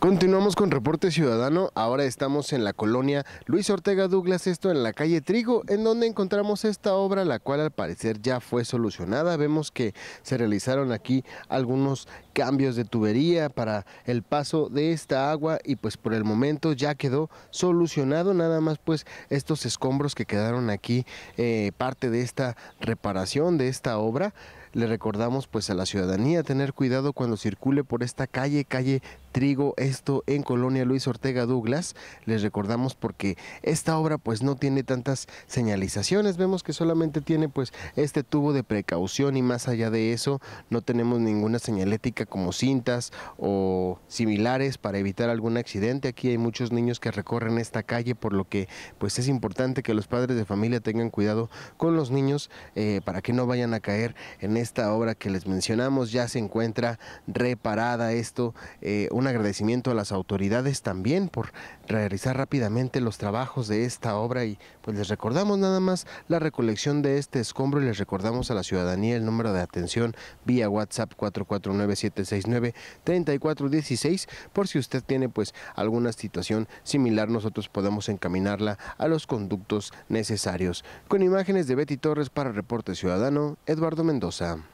Continuamos con Reporte Ciudadano, ahora estamos en la colonia Luis Ortega Douglas, esto en la calle Trigo, en donde encontramos esta obra, la cual al parecer ya fue solucionada. Vemos que se realizaron aquí algunos cambios de tubería para el paso de esta agua y pues por el momento ya quedó solucionado, nada más pues estos escombros que quedaron aquí, eh, parte de esta reparación, de esta obra. Le recordamos pues a la ciudadanía tener cuidado cuando circule por esta calle, calle trigo, esto en Colonia Luis Ortega Douglas. Les recordamos porque esta obra pues no tiene tantas señalizaciones, vemos que solamente tiene pues este tubo de precaución y más allá de eso no tenemos ninguna señalética como cintas o similares para evitar algún accidente. Aquí hay muchos niños que recorren esta calle por lo que pues es importante que los padres de familia tengan cuidado con los niños eh, para que no vayan a caer en esta obra que les mencionamos. Ya se encuentra reparada esto, eh, un agradecimiento a las autoridades también por realizar rápidamente los trabajos de esta obra y pues les recordamos nada más la recolección de este escombro y les recordamos a la ciudadanía el número de atención vía WhatsApp 449-769-3416 por si usted tiene pues alguna situación similar nosotros podemos encaminarla a los conductos necesarios. Con imágenes de Betty Torres para Reporte Ciudadano, Eduardo Mendoza.